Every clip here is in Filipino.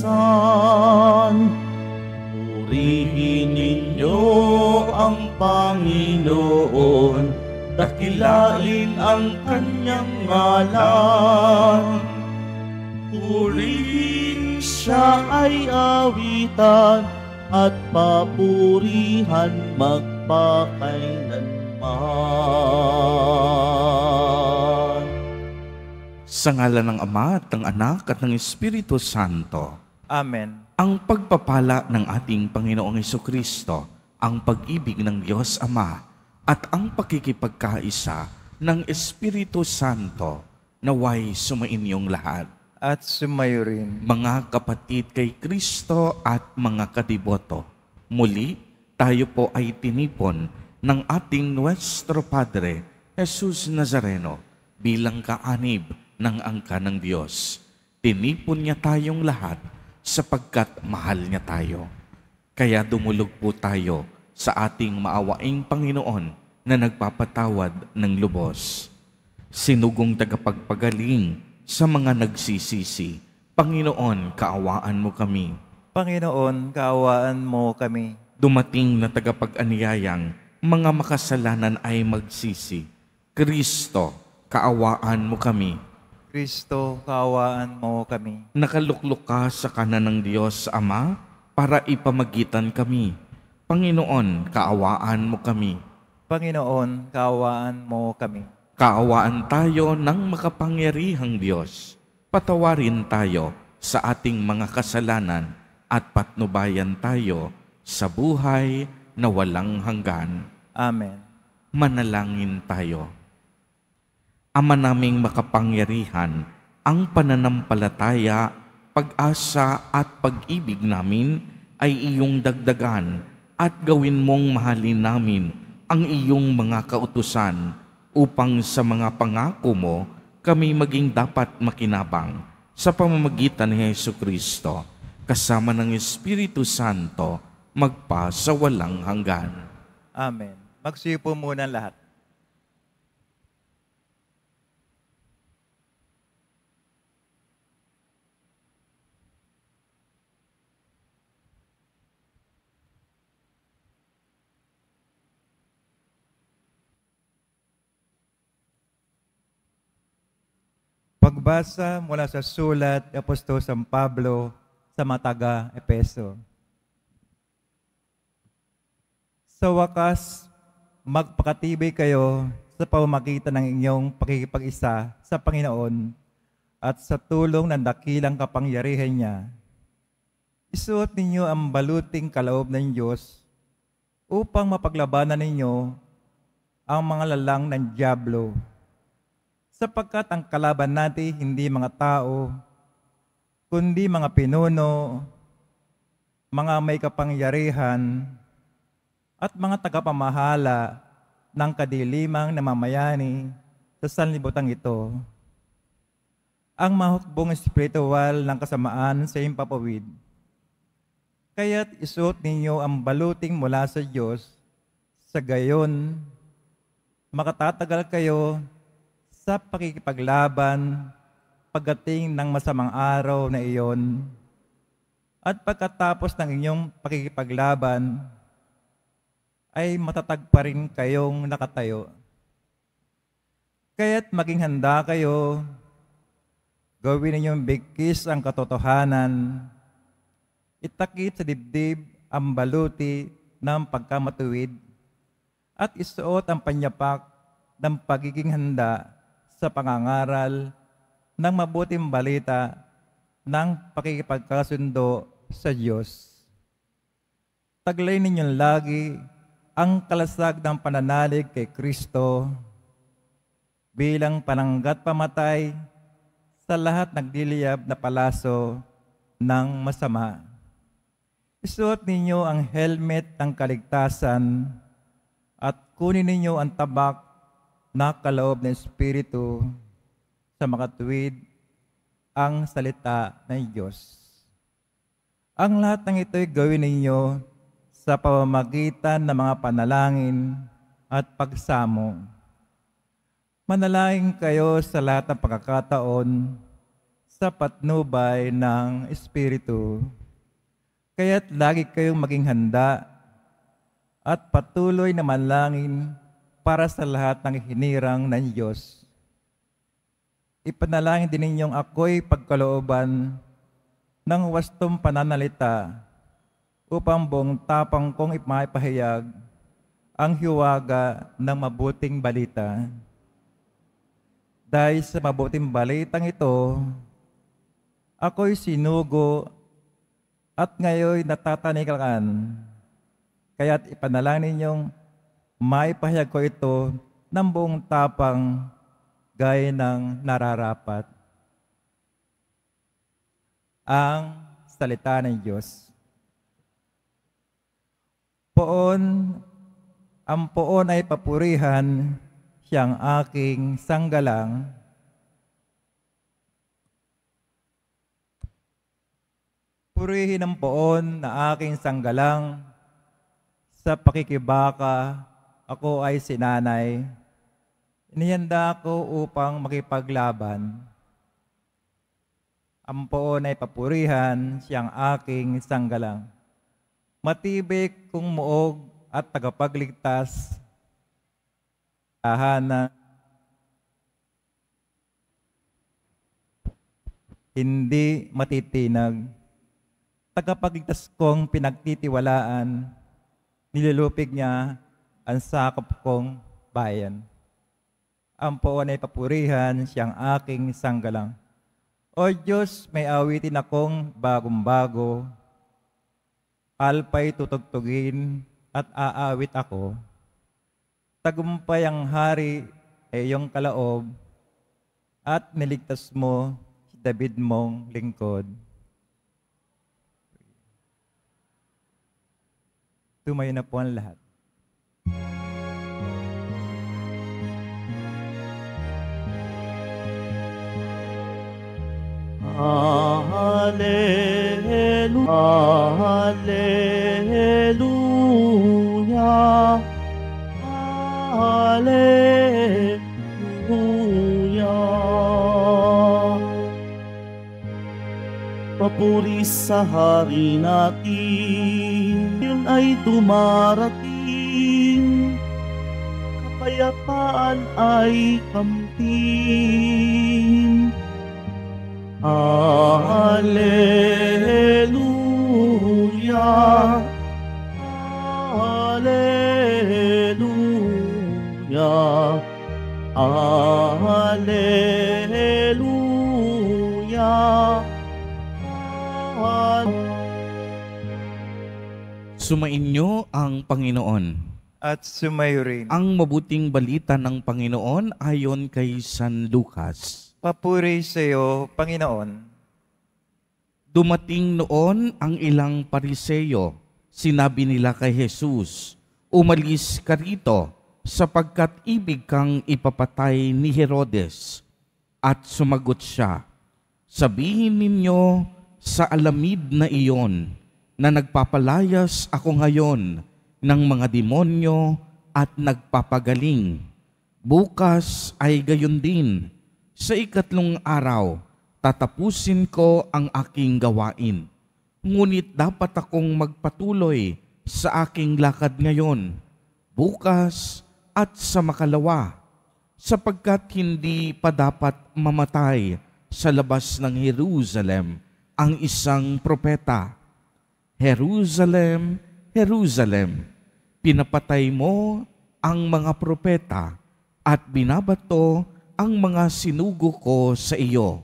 minsan Purihin ninyo ang Panginoon Dakilain ang kanyang ngalan Purihin siya ay awitan At papurihan magpakailanman sa ngalan ng Ama at ng Anak at ng Espiritu Santo. Amen. Ang pagpapala ng ating Panginoong Iso Kristo, ang pag-ibig ng Diyos Ama, at ang pakikipagkaisa ng Espiritu Santo naway sumainyong lahat. At sumayo rin. Mga kapatid kay Kristo at mga kadiboto, muli tayo po ay tinipon ng ating Nuestro Padre, Jesus Nazareno, bilang kaanib ng angka ng Diyos. Tinipon niya tayong lahat sapagkat mahal niya tayo. Kaya dumulog po tayo sa ating maawaing Panginoon na nagpapatawad ng lubos. Sinugong tagapagpagaling sa mga nagsisisi, Panginoon, kaawaan mo kami. Panginoon, kaawaan mo kami. Dumating na tagapag-aniyayang, mga makasalanan ay magsisi. Kristo, kaawaan mo kami Kristo, kaawaan mo kami. Nakaluklok ka sa kanan ng Diyos, Ama, para ipamagitan kami. Panginoon, kaawaan mo kami. Panginoon, kaawaan mo kami. Kaawaan tayo ng makapangyarihang Diyos. Patawarin tayo sa ating mga kasalanan at patnubayan tayo sa buhay na walang hanggan. Amen. Manalangin tayo. Ama naming makapangyarihan, ang pananampalataya, pag-asa at pag-ibig namin ay iyong dagdagan at gawin mong mahalin namin ang iyong mga kautusan upang sa mga pangako mo kami maging dapat makinabang sa pamamagitan ni Yesu Kristo kasama ng Espiritu Santo magpa sa walang hanggan. Amen. Magsiyo po muna lahat. Pagbasa mula sa sulat ni Apostol San Pablo sa Mataga, Epeso. Sa wakas, magpakatibay kayo sa pamamagitan ng inyong pakikipag-isa sa Panginoon at sa tulong ng dakilang kapangyarihan niya. Isuot ninyo ang baluting kaloob ng Diyos upang mapaglabanan ninyo ang mga lalang ng Diablo sapagkat ang kalaban natin hindi mga tao, kundi mga pinuno, mga may kapangyarihan, at mga tagapamahala ng kadilimang namamayani sa sanlibutan ito. Ang mahukbong espiritual ng kasamaan sa impapawid. Kaya't isuot ninyo ang baluting mula sa Diyos, sa gayon, makatatagal kayo sa pakikipaglaban pagdating ng masamang araw na iyon at pagkatapos ng inyong pakikipaglaban ay matatag pa rin kayong nakatayo. Kaya't maging handa kayo, gawin ninyong bigkis ang katotohanan, itakip sa dibdib ang baluti ng pagkamatuwid at isuot ang panyapak ng pagiging handa sa pangangaral ng mabuting balita ng pakikipagkasundo sa Diyos. Taglay ninyong lagi ang kalasag ng pananalig kay Kristo bilang pananggat pamatay sa lahat nagdiliyab na palaso ng masama. Isuot ninyo ang helmet ng kaligtasan at kunin ninyo ang tabak nakakalaob ng Espiritu sa makatuwid ang salita ng Diyos. Ang lahat ng ito'y gawin ninyo sa pamamagitan ng mga panalangin at pagsamo. Manalangin kayo sa lahat ng pagkakataon sa patnubay ng Espiritu. Kaya't lagi kayong maging handa at patuloy na manalangin para sa lahat ng hinirang ng Diyos. Ipanalangin din ninyong ako'y pagkalooban ng wastong pananalita upang buong tapang kong ipahayag ang hiwaga ng mabuting balita. Dahil sa mabuting balitang ito, ako'y sinugo at ngayon natatanikan. Kaya't ipanalangin ninyong maipahayag ko ito ng buong tapang gay ng nararapat. Ang salita ng Diyos. Poon, ang poon ay papurihan siyang aking sanggalang purihin ang poon na aking sanggalang sa pakikibaka ako ay sinanay, nanay. Inihanda ako upang makipaglaban. Ang poon ay papurihan, siyang aking sanggalang. Matibik kong muog at tagapagligtas, tahanan. Hindi matitinag. Tagapagligtas kong pinagtitiwalaan, nilulupig niya ang sakop kong bayan. Ang puwan ay papurihan, siyang aking sanggalang. O Diyos, may awitin akong bagong-bago, alpay tutugtugin at aawit ako. Tagumpay ang hari ay iyong kalaob at niligtas mo si David mong lingkod. Tumayo na po ang lahat. Hallelujah. Hallelujah. Papuri sa hari natin, yun ay dumarating kapayapaan ay kamtin. Alleluia. Alleluia. Alleluia. Sumainyo ang Panginoon at sumayo rin. Ang mabuting balita ng Panginoon ayon kay San Lucas. Papuri sa iyo, Panginoon. Dumating noon ang ilang pariseyo. Sinabi nila kay Jesus, Umalis ka rito sapagkat ibig kang ipapatay ni Herodes. At sumagot siya, Sabihin ninyo sa alamid na iyon na nagpapalayas ako ngayon ng mga demonyo at nagpapagaling. Bukas ay gayon din. Sa ikatlong araw, tatapusin ko ang aking gawain. Ngunit dapat akong magpatuloy sa aking lakad ngayon, bukas at sa makalawa, sapagkat hindi pa dapat mamatay sa labas ng Jerusalem ang isang propeta. Jerusalem, Jerusalem, Pinapatay mo ang mga propeta at binabato ang mga sinugo ko sa iyo.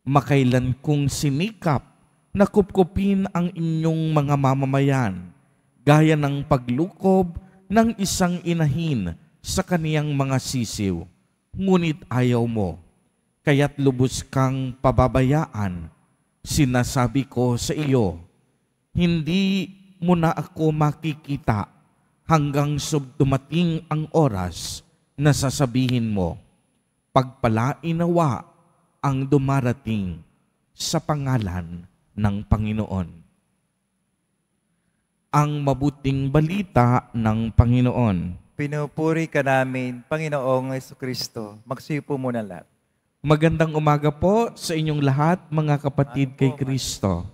Makailan kong sinikap na kupkupin ang inyong mga mamamayan, gaya ng paglukob ng isang inahin sa kaniyang mga sisiw, ngunit ayaw mo, kaya't lubos kang pababayaan. Sinasabi ko sa iyo, hindi mo na ako makikita hanggang subdumating ang oras na sasabihin mo, pagpalainawa ang dumarating sa pangalan ng Panginoon. Ang mabuting balita ng Panginoon. Pinupuri ka namin, Panginoong Yesu Kristo. Magsipo muna lahat. Magandang umaga po sa inyong lahat, mga kapatid ano kay Kristo.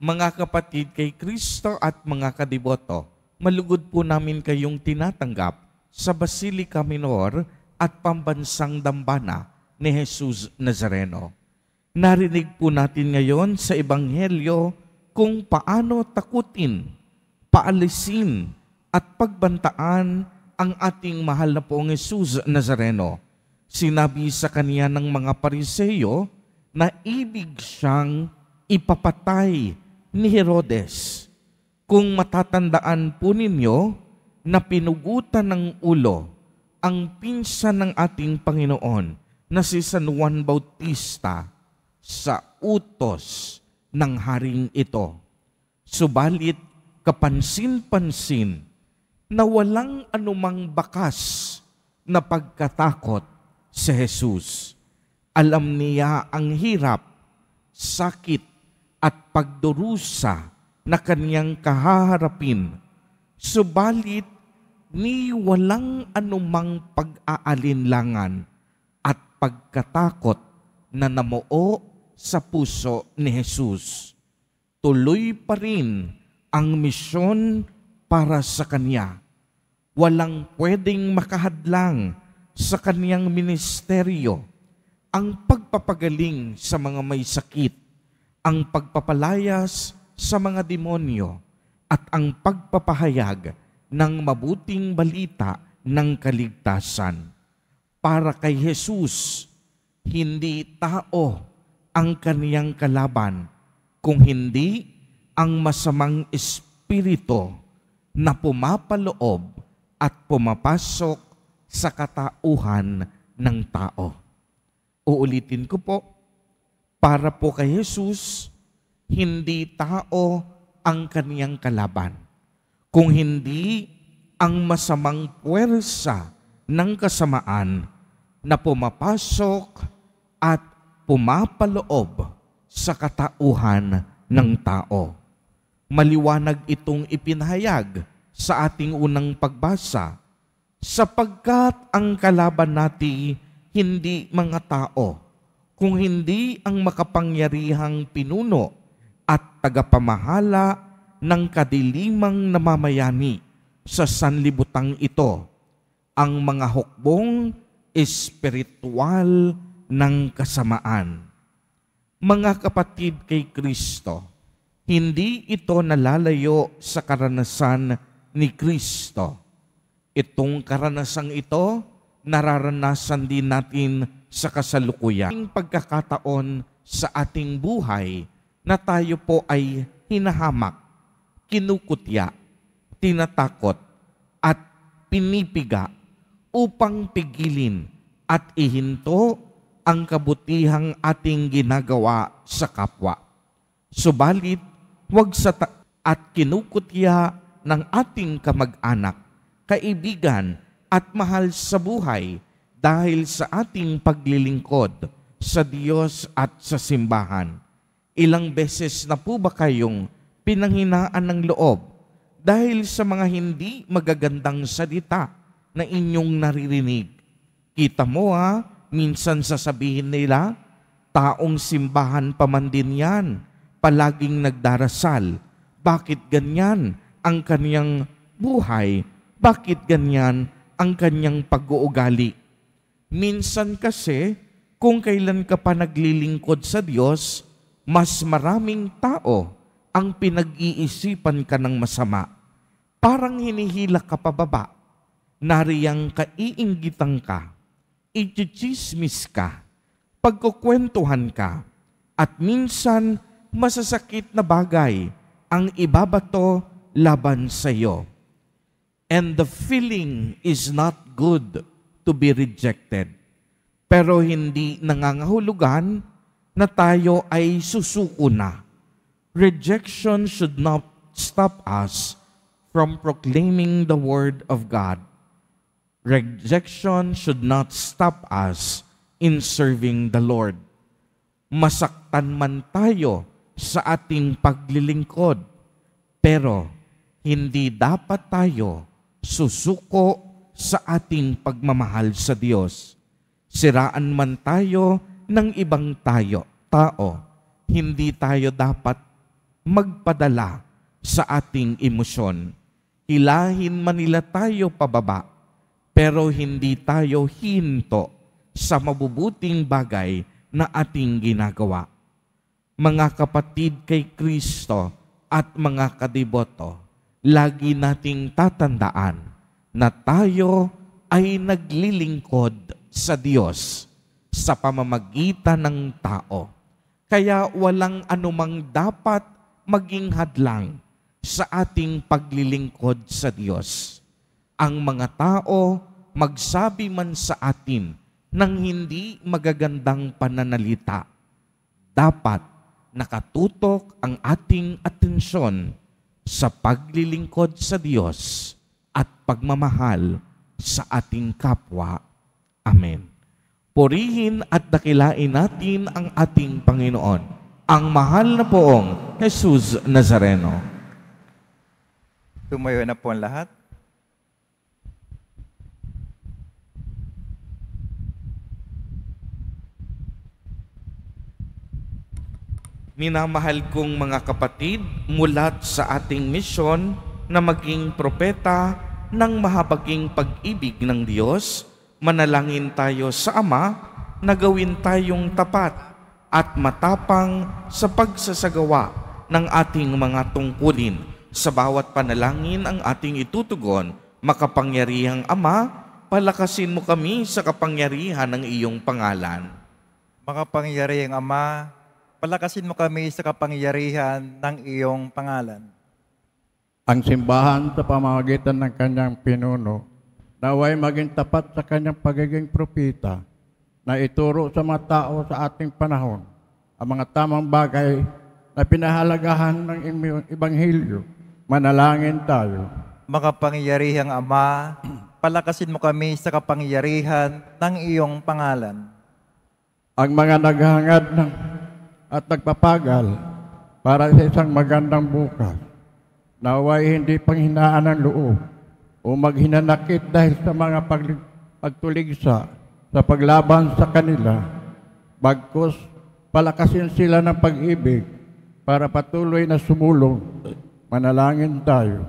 mga kapatid kay Kristo at mga kadiboto, malugod po namin kayong tinatanggap sa Basilica Minor at Pambansang Dambana ni Jesus Nazareno. Narinig po natin ngayon sa Ebanghelyo kung paano takutin, paalisin at pagbantaan ang ating mahal na poong Jesus Nazareno. Sinabi sa kaniya ng mga pariseyo na ibig siyang ipapatay ni Herodes. Kung matatandaan po ninyo na pinugutan ng ulo ang pinsan ng ating Panginoon na si San Juan Bautista sa utos ng haring ito. Subalit kapansin-pansin na walang anumang bakas na pagkatakot si Jesus. Alam niya ang hirap, sakit, at pagdurusa na kanyang kahaharapin. Subalit, ni walang anumang pag-aalinlangan at pagkatakot na namuo sa puso ni Jesus. Tuloy pa rin ang misyon para sa Kanya. Walang pwedeng makahadlang sa Kanyang ministeryo ang pagpapagaling sa mga may sakit ang pagpapalayas sa mga demonyo at ang pagpapahayag ng mabuting balita ng kaligtasan. Para kay Jesus, hindi tao ang kaniyang kalaban, kung hindi ang masamang espirito na pumapaloob at pumapasok sa katauhan ng tao. Uulitin ko po, para po kay Jesus, hindi tao ang kaniyang kalaban, kung hindi ang masamang puwersa ng kasamaan na pumapasok at pumapaloob sa katauhan ng tao. Maliwanag itong ipinahayag sa ating unang pagbasa sapagkat ang kalaban natin hindi mga tao, kung hindi ang makapangyarihang pinuno at tagapamahala ng kadilimang namamayani sa sanlibutan ito, ang mga hukbong espiritual ng kasamaan. Mga kapatid kay Kristo, hindi ito nalalayo sa karanasan ni Kristo. Itong karanasang ito, nararanasan din natin sa kasalukuyan. Ang pagkakataon sa ating buhay na tayo po ay hinahamak, kinukutya, tinatakot, at pinipiga upang pigilin at ihinto ang kabutihang ating ginagawa sa kapwa. Subalit, wag sa at kinukutya ng ating kamag-anak, kaibigan, at mahal sa buhay dahil sa ating paglilingkod sa Diyos at sa simbahan. Ilang beses na po ba kayong pinanghinaan ng loob dahil sa mga hindi magagandang salita na inyong naririnig? Kita mo ha, minsan sasabihin nila, taong simbahan pa man din yan, palaging nagdarasal. Bakit ganyan ang kaniyang buhay? Bakit ganyan ang kanyang pag-uugali. Minsan kasi, kung kailan ka pa naglilingkod sa Diyos, mas maraming tao ang pinag-iisipan ka ng masama. Parang hinihila ka pababa, nariyang kaiinggitan ka, ichichismis ka, pagkukwentuhan ka, at minsan masasakit na bagay ang ibabato laban sa iyo. And the feeling is not good to be rejected. Pero hindi nangangahulugan na tayo ay susuko na. Rejection should not stop us from proclaiming the Word of God. Rejection should not stop us in serving the Lord. Masaktan man tayo sa ating paglilingkod, pero hindi dapat tayo susuko sa ating pagmamahal sa Diyos. Siraan man tayo ng ibang tayo, tao, hindi tayo dapat magpadala sa ating emosyon. Hilahin man nila tayo pababa, pero hindi tayo hinto sa mabubuting bagay na ating ginagawa. Mga kapatid kay Kristo at mga kadiboto, lagi nating tatandaan na tayo ay naglilingkod sa Diyos sa pamamagitan ng tao. Kaya walang anumang dapat maging hadlang sa ating paglilingkod sa Diyos. Ang mga tao magsabi man sa atin ng hindi magagandang pananalita, dapat nakatutok ang ating atensyon sa paglilingkod sa Diyos at pagmamahal sa ating kapwa. Amen. Purihin at dakilain natin ang ating Panginoon, ang mahal na poong Jesus Nazareno. Tumayo na po ang lahat. Minamahal kong mga kapatid, mulat sa ating misyon na maging propeta ng mahabaging pag-ibig ng Diyos, manalangin tayo sa Ama na gawin tayong tapat at matapang sa pagsasagawa ng ating mga tungkulin. Sa bawat panalangin ang ating itutugon, makapangyarihang Ama, palakasin mo kami sa kapangyarihan ng iyong pangalan. Makapangyarihang Ama, palakasin mo kami sa kapangyarihan ng iyong pangalan. Ang simbahan sa pamamagitan ng kanyang pinuno, naway maging tapat sa kanyang pagiging propita na ituro sa mga tao sa ating panahon ang mga tamang bagay na pinahalagahan ng Ibanghilyo. Manalangin tayo. Makapangyarihang Ama, palakasin mo kami sa kapangyarihan ng iyong pangalan. Ang mga naghangad ng at nagpapagal para sa isang magandang bukas. Naway hindi panghinaan ng loob o maghinanakit dahil sa mga pag pagtuligsa sa paglaban sa kanila, bagkus palakasin sila ng pag-ibig para patuloy na sumulong. Manalangin tayo.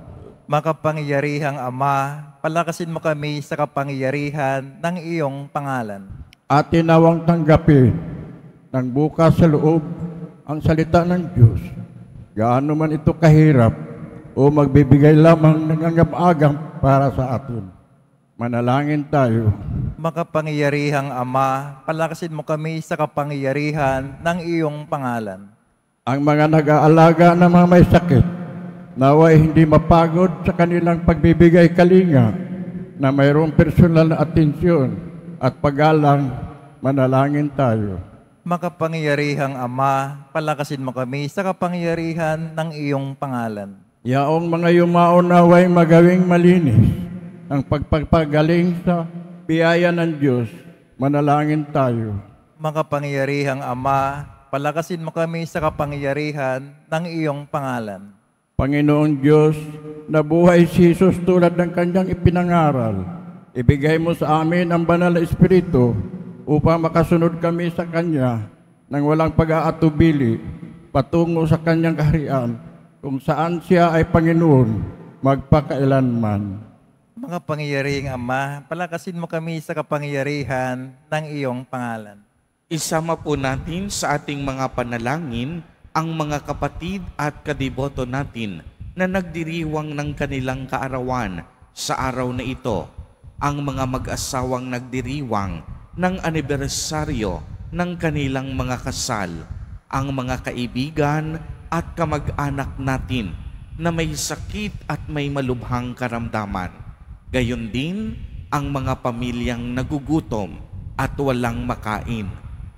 Makapangyarihang Ama, palakasin mo kami sa kapangyarihan ng iyong pangalan. At tinawang tanggapin ng bukas sa loob ang salita ng Diyos. Gaano man ito kahirap o magbibigay lamang ng angabagang para sa atin. Manalangin tayo. Makapangyarihang Ama, palakasin mo kami sa kapangyarihan ng iyong pangalan. Ang mga nag-aalaga ng mga may sakit, naway hindi mapagod sa kanilang pagbibigay kalinga na mayroong personal na atensyon at pagalang manalangin tayo makapangyarihang Ama, palakasin mo kami sa kapangyarihan ng iyong pangalan. Yaong mga yumaunaway magawing malinis ang pagpagpagaling sa biyaya ng Diyos, manalangin tayo. Makapangyarihang Ama, palakasin mo kami sa kapangyarihan ng iyong pangalan. Panginoong Diyos, nabuhay si Jesus tulad ng kanyang ipinangaral. Ibigay mo sa amin ang banal na Espiritu upang makasunod kami sa Kanya nang walang pag-aatubili patungo sa Kanyang kaharian kung saan siya ay Panginoon magpakailanman. Mga pangyarihing Ama, palakasin mo kami sa kapangyarihan ng iyong pangalan. Isama po natin sa ating mga panalangin ang mga kapatid at kadiboto natin na nagdiriwang ng kanilang kaarawan sa araw na ito, ang mga mag-asawang nagdiriwang ng anibersaryo ng kanilang mga kasal ang mga kaibigan at kamag-anak natin na may sakit at may malubhang karamdaman. Gayon din ang mga pamilyang nagugutom at walang makain.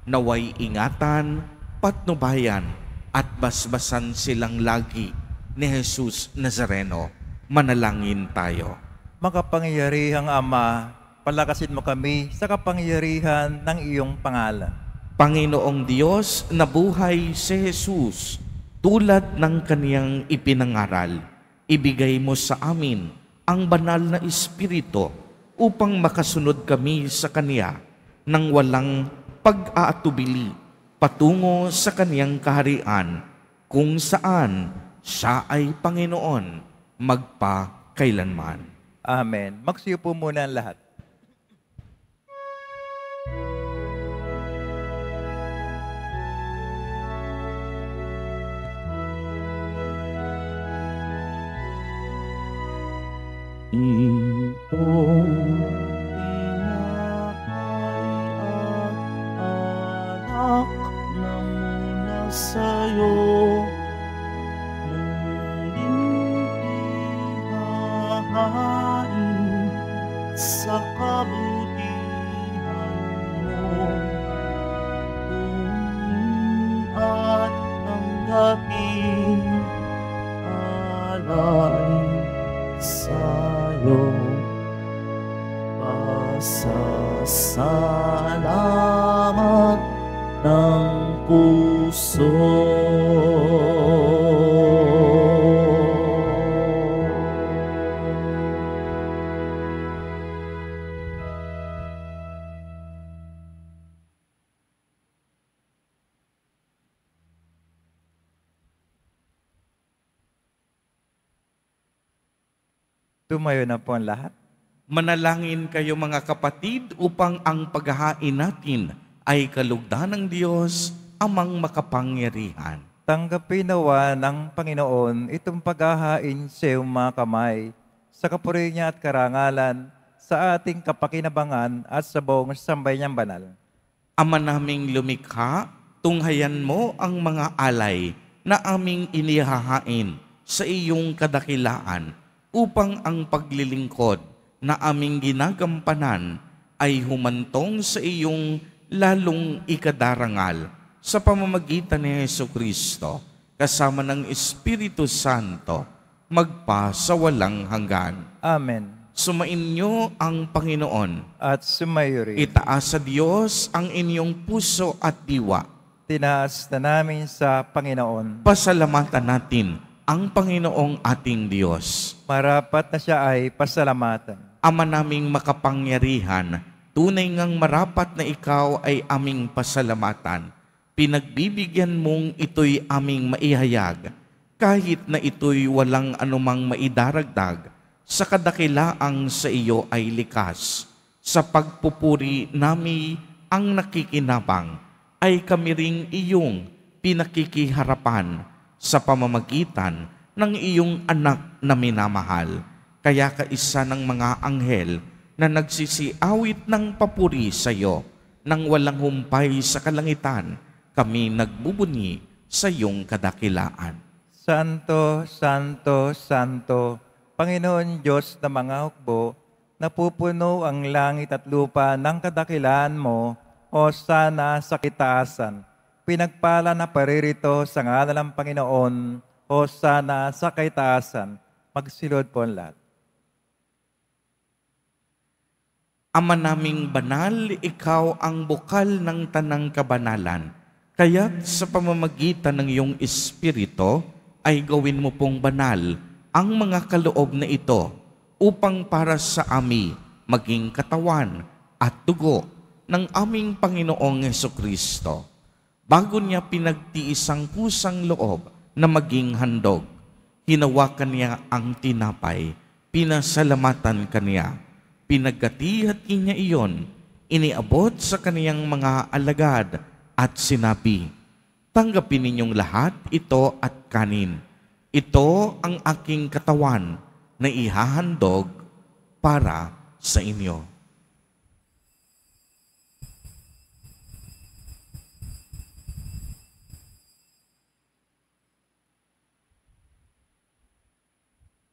Naway ingatan, patnubayan at basbasan silang lagi ni Jesus Nazareno. Manalangin tayo. Makapangyarihang Ama, palakasin mo kami sa kapangyarihan ng iyong pangalan. Panginoong Diyos, na buhay si Jesus tulad ng kaniyang ipinangaral. Ibigay mo sa amin ang banal na Espiritu upang makasunod kami sa Kaniya nang walang pag-aatubili patungo sa Kaniyang kaharian kung saan siya ay Panginoon magpa kailanman. Amen. Magsiyo po muna ang lahat. itong pinakay at anak na muna sa'yo. Tumayo na po ang lahat. Manalangin kayo mga kapatid upang ang paghahain natin ay kalugdan ng Diyos amang makapangyarihan. Tanggapin nawa ng Panginoon itong paghahain sa iyong mga kamay sa kapuri niya at karangalan sa ating kapakinabangan at sa buong sambay niyang banal. Ama naming lumikha, tunghayan mo ang mga alay na aming inihahain sa iyong kadakilaan upang ang paglilingkod na aming ginagampanan ay humantong sa iyong lalong ikadarangal sa pamamagitan ni Yesu Kristo kasama ng Espiritu Santo magpa sa walang hanggan. Amen. Sumainyo ang Panginoon. At sumayo rin. Itaas sa Diyos ang inyong puso at diwa. Tinaas na namin sa Panginoon. Pasalamatan natin ang Panginoong ating Diyos. Marapat na siya ay pasalamatan. Ama naming makapangyarihan, tunay ngang marapat na ikaw ay aming pasalamatan. Pinagbibigyan mong ito'y aming maihayag, kahit na ito'y walang anumang maidaragdag, sa kadakilaang sa iyo ay likas. Sa pagpupuri nami ang nakikinabang, ay kami ring iyong pinakikiharapan sa pamamagitan ng iyong anak na minamahal. Kaya kaisa ng mga anghel na nagsisiawit ng papuri sa iyo nang walang humpay sa kalangitan. Kami nagbubunyi sa iyong kadakilaan. Santo, Santo, Santo, Panginoon Diyos na mga hukbo, napupuno ang langit at lupa ng kadakilaan mo, o sana sa kitaasan pinagpala na paririto sa ngalan ng Panginoon o sana sa kaitaasan. Magsilod po ang lahat. Ama naming banal, ikaw ang bukal ng tanang kabanalan. Kaya't sa pamamagitan ng iyong espirito, ay gawin mo pong banal ang mga kaloob na ito upang para sa ami maging katawan at dugo ng aming Panginoong Yeso Kristo Bago niya pinagtiis ang kusang loob na maging handog, hinawakan niya ang tinapay, pinasalamatan kaniya, pinagkatihat niya iyon, iniabot sa kaniyang mga alagad at sinabi, Tanggapin ninyong lahat ito at kanin. Ito ang aking katawan na ihahandog para sa inyo.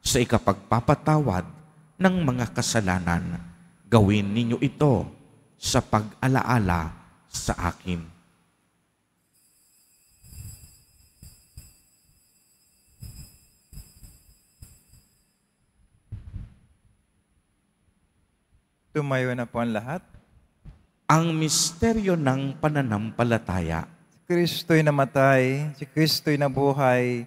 sa ikapagpapatawad ng mga kasalanan. Gawin ninyo ito sa pag-alaala sa akin. Tumayo na po ang lahat. Ang misteryo ng pananampalataya. Si Kristo'y namatay, si Kristo'y nabuhay,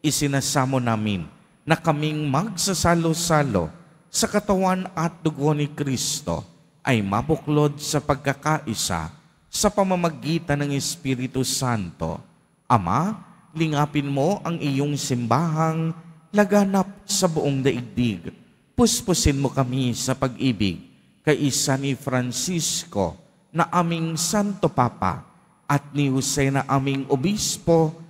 isinasamo namin na kaming magsasalo-salo sa katawan at dugo ni Kristo ay mabuklod sa pagkakaisa sa pamamagitan ng Espiritu Santo. Ama, lingapin mo ang iyong simbahang laganap sa buong daigdig. Puspusin mo kami sa pag-ibig kay isa ni Francisco na aming Santo Papa at ni Jose na aming Obispo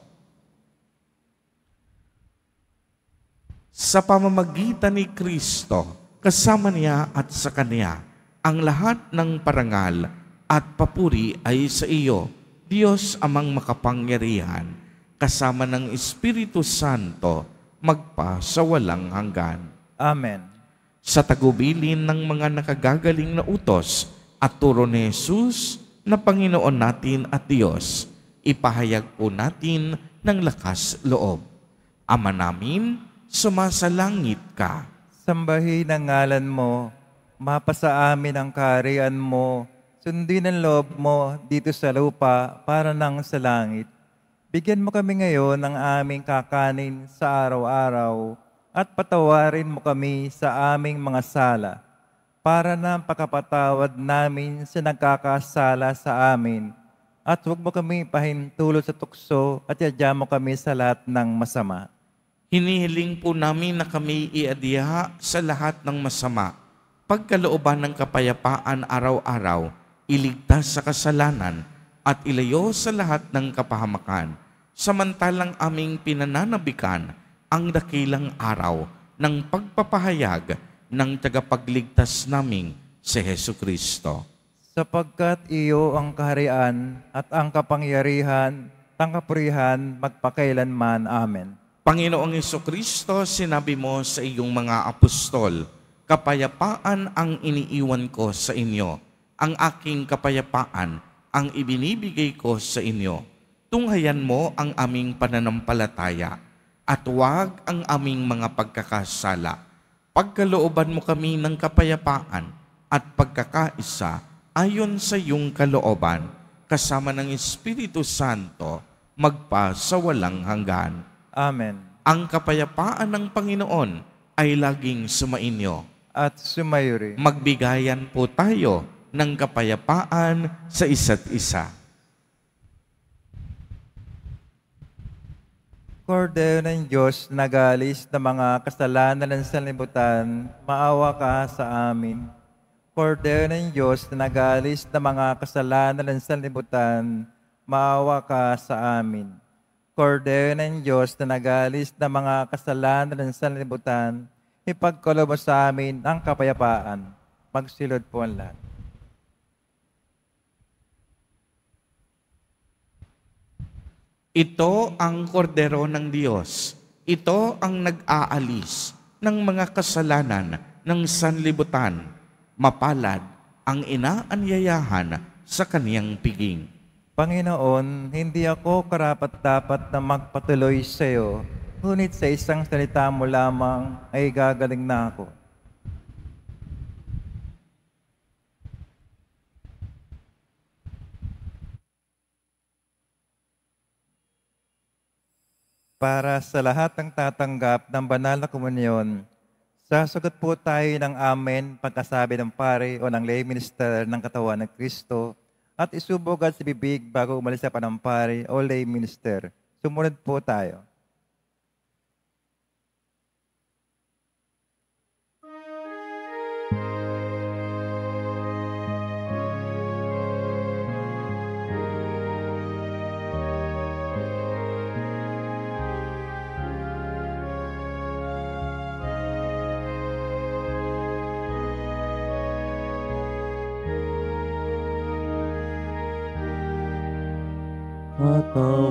sa pamamagitan ni Kristo, kasama niya at sa Kanya, ang lahat ng parangal at papuri ay sa iyo, Diyos amang makapangyarihan, kasama ng Espiritu Santo, magpa sa walang hanggan. Amen. Sa tagubilin ng mga nakagagaling na utos at turo ni Jesus na Panginoon natin at Diyos, ipahayag po natin ng lakas loob. Ama namin, sumasalangit ka. Sambahin ang ngalan mo, mapasa amin ang kaharian mo, sundin ang loob mo dito sa lupa para nang sa langit. Bigyan mo kami ngayon ng aming kakanin sa araw-araw at patawarin mo kami sa aming mga sala para na pakapatawad namin sa nagkakasala sa amin. At huwag mo kami pahintulot sa tukso at yadya mo kami sa lahat ng masama Hinihiling po namin na kami iadya sa lahat ng masama, pagkalooban ng kapayapaan araw-araw, iligtas sa kasalanan, at ilayo sa lahat ng kapahamakan, samantalang aming pinananabikan ang dakilang araw ng pagpapahayag ng tagapagligtas naming si Heso Kristo. Sapagkat iyo ang kaharian at ang kapangyarihan, tangkapurihan, magpakailanman. Amen. Panginoong Kristo, sinabi mo sa iyong mga apostol, kapayapaan ang iniiwan ko sa inyo, ang aking kapayapaan ang ibinibigay ko sa inyo. Tunghayan mo ang aming pananampalataya at huwag ang aming mga pagkakasala. Pagkalooban mo kami ng kapayapaan at pagkakaisa ayon sa iyong kalooban kasama ng Espiritu Santo magpa sa walang hanggan Amen. Ang kapayapaan ng Panginoon ay laging sumainyo. At sumayuri. Magbigayan po tayo ng kapayapaan sa isa't isa. Kordeo ng Diyos, nagalis ng mga kasalanan ng sanlibutan, maawa ka sa amin. Kordeo ng Diyos, nagalis ng mga kasalanan ng sanlibutan, maawa ka sa amin. Kordero ng Diyos na nagalis ng mga kasalanan ng sanlibutan, ipagkulo mo sa amin ang kapayapaan. Magsilod po ang lahat. Ito ang kordero ng Diyos. Ito ang nag-aalis ng mga kasalanan ng sanlibutan. Mapalad ang inaanyayahan sa kaniyang piging. Panginoon, hindi ako karapat-dapat na magpatuloy sa iyo, ngunit sa isang salita mo lamang ay gagaling na ako. Para sa lahat ng tatanggap ng banal na komunyon, sasagot po tayo ng amen pagkasabi ng pare o ng lay minister ng katawan ng Kristo at isubo agad sa bibig bago umalis sa panampari o lay minister. Sumunod po tayo. Oh.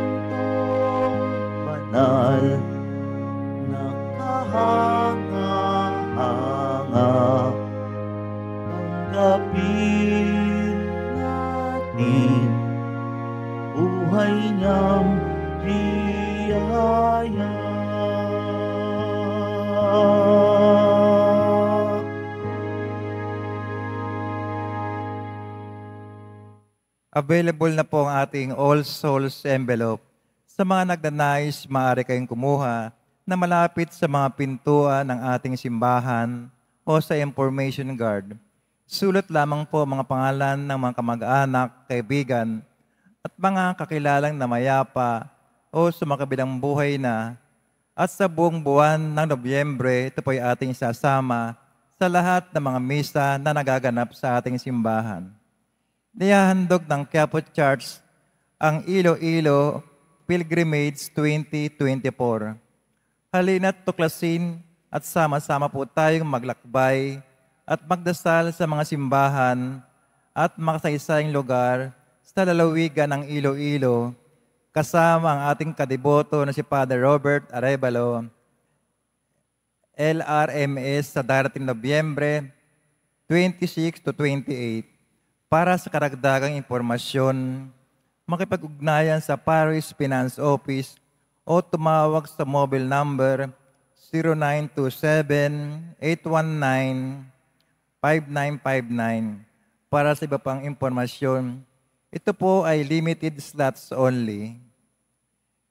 nal nakahanga-hanga Tanggapin natin buhay niyang biyaya Available na po ang ating All Souls envelope sa mga nagnanais, maaari kayong kumuha na malapit sa mga pintuan ng ating simbahan o sa information guard. Sulat lamang po mga pangalan ng mga kamag-anak, kaibigan, at mga kakilalang na mayapa o sumakabilang buhay na at sa buong buwan ng Nobyembre, ito po ay ating sasama sa lahat ng mga misa na nagaganap sa ating simbahan. Niyahandog ng Quiapo Church ang Iloilo Pilgrimage 2024. Halina't tuklasin at sama-sama po tayong maglakbay at magdasal sa mga simbahan at makasaysayang lugar sa lalawigan ng Iloilo kasama ang ating kadiboto na si Father Robert Arevalo, LRMS sa darating Nobyembre 26 to 28 para sa karagdagang impormasyon makipag-ugnayan sa Paris Finance Office o tumawag sa mobile number 0927-819-5959 para sa iba pang impormasyon. Ito po ay limited slots only.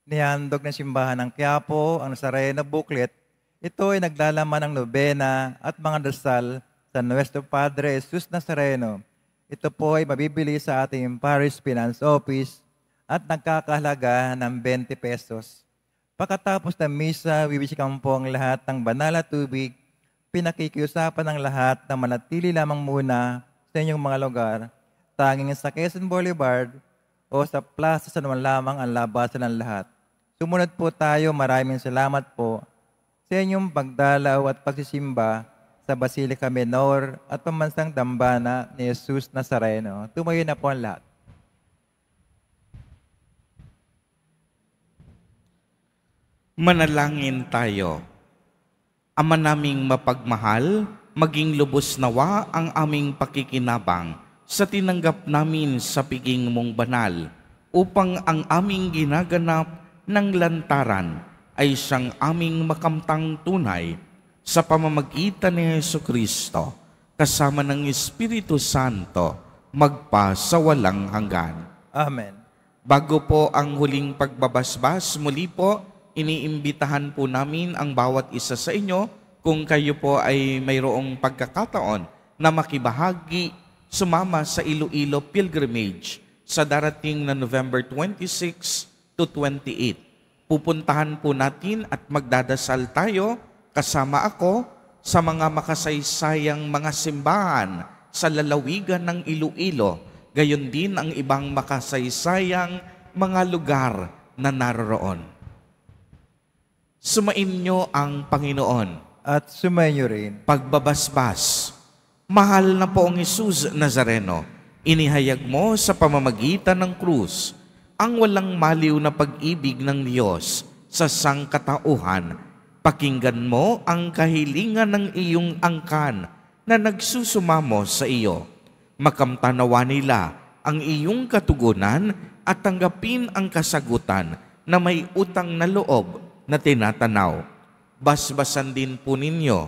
Nihandog ng simbahan ng Quiapo, ang Sarayana booklet. Ito ay naglalaman ng nobena at mga dasal sa Nuestro Padre Jesus Nazareno ito po ay mabibili sa ating Parish Finance Office at nagkakahalaga ng 20 pesos. Pagkatapos ng misa, wiwisikan po ang lahat ng banal at tubig. Pinakikiusapan ang lahat na manatili lamang muna sa inyong mga lugar, tanging sa Quezon Boulevard o sa plaza sa naman lamang ang labasan ng lahat. Sumunod po tayo, maraming salamat po sa inyong pagdalaw at pagsisimba sa Basilica Menor at pamansang dambana ni Jesus Nazareno. Tumayo na po ang lahat. Manalangin tayo. Ama naming mapagmahal, maging lubos nawa ang aming pakikinabang sa tinanggap namin sa piging mong banal upang ang aming ginaganap ng lantaran ay siyang aming makamtang tunay sa pamamagitan ni Yesu Kristo kasama ng Espiritu Santo magpa sa walang hanggan. Amen. Bago po ang huling pagbabasbas, muli po iniimbitahan po namin ang bawat isa sa inyo kung kayo po ay mayroong pagkakataon na makibahagi sumama sa Iloilo Pilgrimage sa darating na November 26 to 28. Pupuntahan po natin at magdadasal tayo Kasama ako sa mga makasaysayang mga simbahan sa lalawigan ng Iloilo, gayon din ang ibang makasaysayang mga lugar na naroroon. Sumain nyo ang Panginoon. At sumain nyo rin. Pagbabasbas. Mahal na po ang Isus Nazareno. Inihayag mo sa pamamagitan ng krus ang walang maliw na pag-ibig ng Diyos sa sangkatauhan Pakinggan mo ang kahilingan ng iyong angkan na nagsusumamo sa iyo. Makamtanawa nila ang iyong katugunan at tanggapin ang kasagutan na may utang na loob na tinatanaw. Basbasan din po ninyo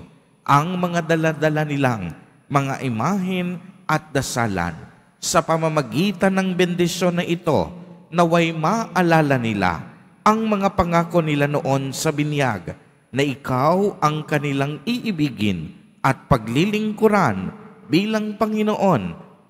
ang mga daladala nilang mga imahin at dasalan sa pamamagitan ng bendisyon na ito naway maalala nila ang mga pangako nila noon sa binyag na ikaw ang kanilang iibigin at paglilingkuran bilang Panginoon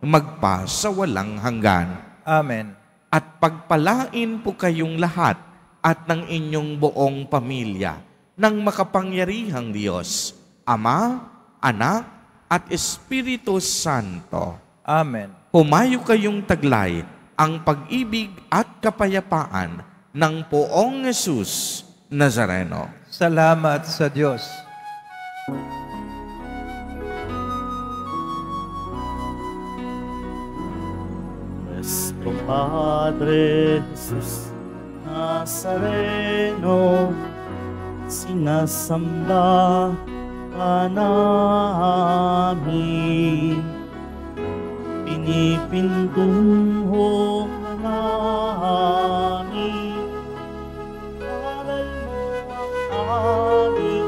magpa sa walang hanggan. Amen. At pagpalain po kayong lahat at ng inyong buong pamilya ng makapangyarihang Diyos, Ama, Anak, at Espiritu Santo. Amen. Humayo kayong taglay ang pag-ibig at kapayapaan ng poong Jesus Nazareno. Salamat sa Diyos. Nuestro Padre Jesus Nazareno, sinasamba ka namin. Pinipindong ho namin namin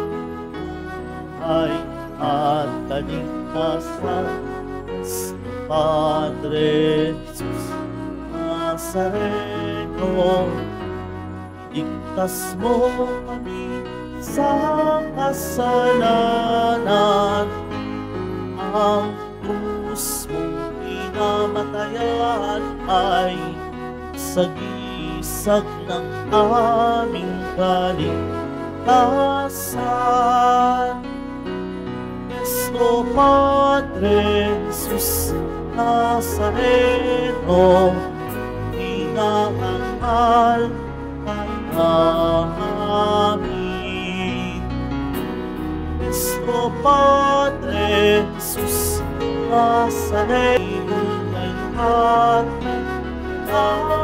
ay ataligtasan sa Padre Jesus Nazareno. Iligtas mo kami sa kasalanan ang krus mong pinamatayan ay sa gisag ng aming kaligtasan pasan. Nuestro Padre Jesús Nazareno, inaangal kay amin. Nuestro Padre Jesús Nazareno, inaangal kay amin.